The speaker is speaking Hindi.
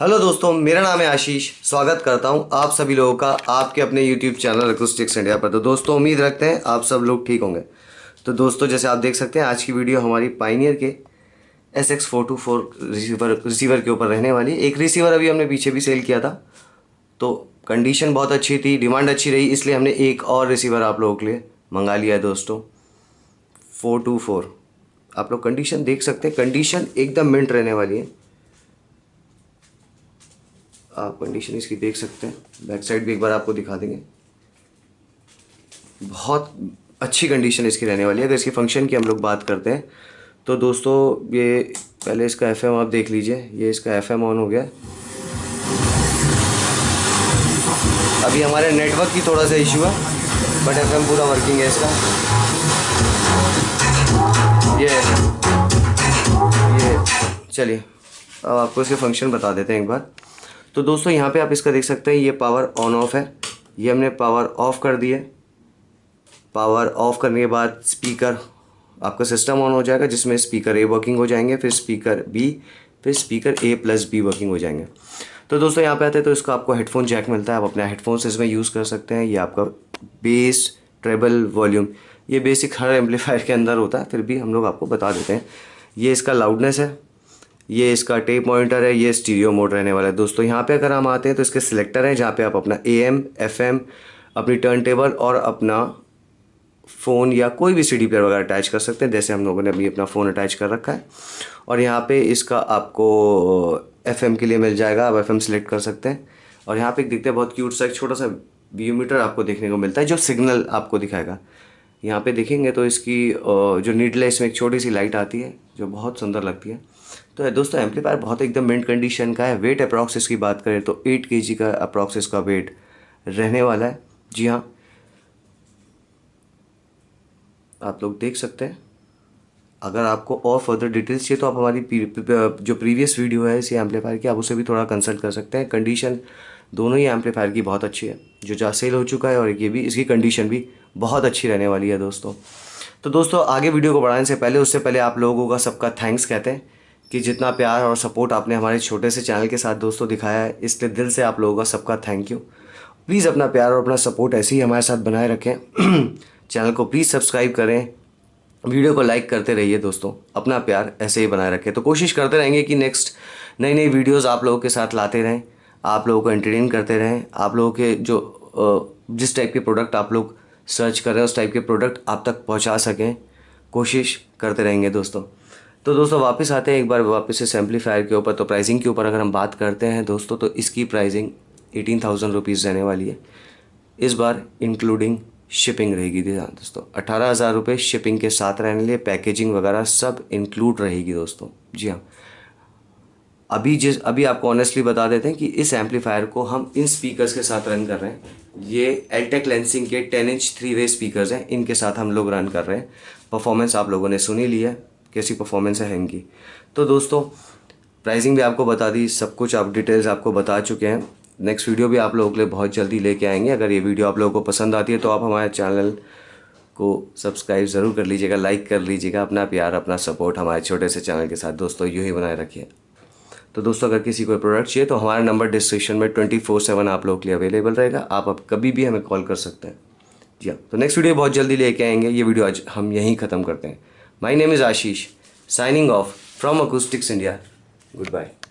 हेलो दोस्तों मेरा नाम है आशीष स्वागत करता हूं आप सभी लोगों का आपके अपने यूट्यूब चैनल अकोस्टिक्स इंडिया पर तो दोस्तों उम्मीद रखते हैं आप सब लोग ठीक होंगे तो दोस्तों जैसे आप देख सकते हैं आज की वीडियो हमारी पाइनियर के S X four two four receiver receiver के ऊपर रहने वाली एक रिसीवर अभी हमने पीछे भी सेल किया था तो कंडीशन बहुत अच्छी थी डिमांड अच्छी रही इसलिए हमने एक और रिसीवर आप लोगों के लिए मंगा लिया है दोस्तों फोर टू फोर आप लोग कंडीशन देख सकते हैं कंडीशन एकदम मिंट रहने वाली है आप कंडीशन इसकी देख सकते हैं बैक साइड भी एक बार आपको दिखा देंगे बहुत अच्छी कंडीशन इसकी रहने वाली है अगर इसके फंक्शन की हम लोग बात करते हैं तो दोस्तों ये पहले इसका एफ आप देख लीजिए ये इसका एफ ऑन हो गया अभी हमारे नेटवर्क की थोड़ा सा इशू है बट एफ पूरा वर्किंग है इसका ये ये चलिए अब आपको इसके फंक्शन बता देते हैं एक बार तो दोस्तों यहाँ पे आप इसका देख सकते हैं ये पावर ऑन ऑफ है ये हमने पावर ऑफ़ कर दी है पावर ऑफ़ करने के बाद स्पीकर आपका सिस्टम ऑन हो जाएगा जिसमें स्पीकर ए वर्किंग हो जाएंगे फिर स्पीकर बी फिर speaker A plus B working हो जाएंगे तो दोस्तों यहाँ पे आते हैं तो इसका आपको हेडफोन जैक मिलता है आप अपने हेडफोन्स इसमें यूज़ कर सकते हैं ये आपका बेस ट्रेबल वॉल्यूम ये बेसिक हर एम्पलीफायर के अंदर होता है फिर भी हम लोग आपको बता देते हैं ये इसका लाउडनेस है ये इसका टेप मॉनिटर है ये स्टीरियो मोड रहने वाला है दोस्तों यहाँ पे अगर हम आते हैं तो इसके सिलेक्टर हैं जहाँ पे आप अपना ए एम एफ एम अपनी टर्न टेबल और अपना फ़ोन या कोई भी सी प्लेयर वगैरह अटैच कर सकते हैं जैसे हम लोगों ने अभी अपना फ़ोन अटैच कर रखा है और यहाँ पे इसका आपको एफ के लिए मिल जाएगा आप एफ सिलेक्ट कर सकते हैं और यहाँ पे दिखते हैं बहुत क्यूट सा एक छोटा सा व्यूमीटर आपको देखने को मिलता है जो सिग्नल आपको दिखाएगा यहाँ पे देखेंगे तो इसकी जो नीडलेस में एक छोटी सी लाइट आती है जो बहुत सुंदर लगती है तो है दोस्तों एम्पलीफायर बहुत एकदम मेन कंडीशन का है वेट अप्रॉक्स इसकी बात करें तो एट के का अप्रॉक्स इसका वेट रहने वाला है जी हाँ आप लोग देख सकते हैं अगर आपको और फर्दर डिटेल्स चाहिए तो आप हमारी जो प्रीवियस वीडियो है इसी एम्पलीफायर की आप उसे भी थोड़ा कंसल्ट कर सकते हैं कंडीशन दोनों ही एम्पलीफायर की बहुत अच्छी है जो जहाँ सेल हो चुका है और ये भी इसकी कंडीशन भी बहुत अच्छी रहने वाली है दोस्तों तो दोस्तों आगे वीडियो को बढ़ाने से पहले उससे पहले आप लोगों का सबका थैंक्स कहते हैं कि जितना प्यार और सपोर्ट आपने हमारे छोटे से चैनल के साथ दोस्तों दिखाया है इसलिए दिल से आप लोगों का सबका थैंक यू प्लीज़ अपना प्यार और अपना सपोर्ट ऐसे ही हमारे साथ बनाए रखें चैनल को प्लीज़ सब्सक्राइब करें वीडियो को लाइक करते रहिए दोस्तों अपना प्यार ऐसे ही बनाए रखें तो कोशिश करते रहेंगे कि नेक्स्ट नई नई वीडियोस आप लोगों के साथ लाते रहें आप लोगों को एंटरटेन करते रहें आप लोगों के जो जिस टाइप के प्रोडक्ट आप लोग सर्च कर रहे हैं उस टाइप के प्रोडक्ट आप तक पहुंचा सकें कोशिश करते रहेंगे दोस्तों तो दोस्तों वापस आते हैं एक बार वापस से सैम्पलीफायर के ऊपर तो प्राइसिंग के ऊपर अगर हम बात करते हैं दोस्तों तो इसकी प्राइसिंग एटीन थाउजेंड रुपीज़ रहने वाली है इस बार इंक्लूडिंग शिपिंग रहेगी हाँ दोस्तों अट्ठारह हज़ार रुपये शिपिंग के साथ रहने लिए पैकेजिंग वगैरह सब इंक्लूड रहेगी दोस्तों जी हाँ अभी जिस अभी आपको ऑनेस्टली बता देते हैं कि इस एम्पलीफायर को हम इन स्पीकर्स के साथ रन कर रहे हैं ये एलटेक लेंसिंग के ten inch three way speakers हैं इनके साथ हम लोग रन कर रहे हैं परफॉर्मेंस आप लोगों ने सुनी ली है कैसी परफॉर्मेंस है हैंग की तो दोस्तों प्राइसिंग भी आपको बता दी सब कुछ आप डिटेल्स आपको बता चुके हैं नेक्स्ट वीडियो भी आप लोगों के लिए बहुत जल्दी लेके आएंगे अगर ये वीडियो आप लोगों को पसंद आती है तो आप हमारे चैनल को सब्सक्राइब ज़रूर कर लीजिएगा लाइक कर लीजिएगा अपना प्यार अपना सपोर्ट हमारे छोटे से चैनल के साथ दोस्तों यूँ ही बनाए रखिए तो दोस्तों अगर किसी को प्रोडक्ट चाहिए तो हमारा नंबर डिस्क्रिप्शन में ट्वेंटी फोर सेवन आप लोगों के लिए अवेलेबल रहेगा आप अब कभी भी हमें कॉल कर सकते हैं जी हाँ तो नेक्स्ट वीडियो बहुत जल्दी लेके आएंगे ये वीडियो आज हम यहीं ख़त्म करते हैं My name is Ashish, signing off from Acoustics India. Goodbye.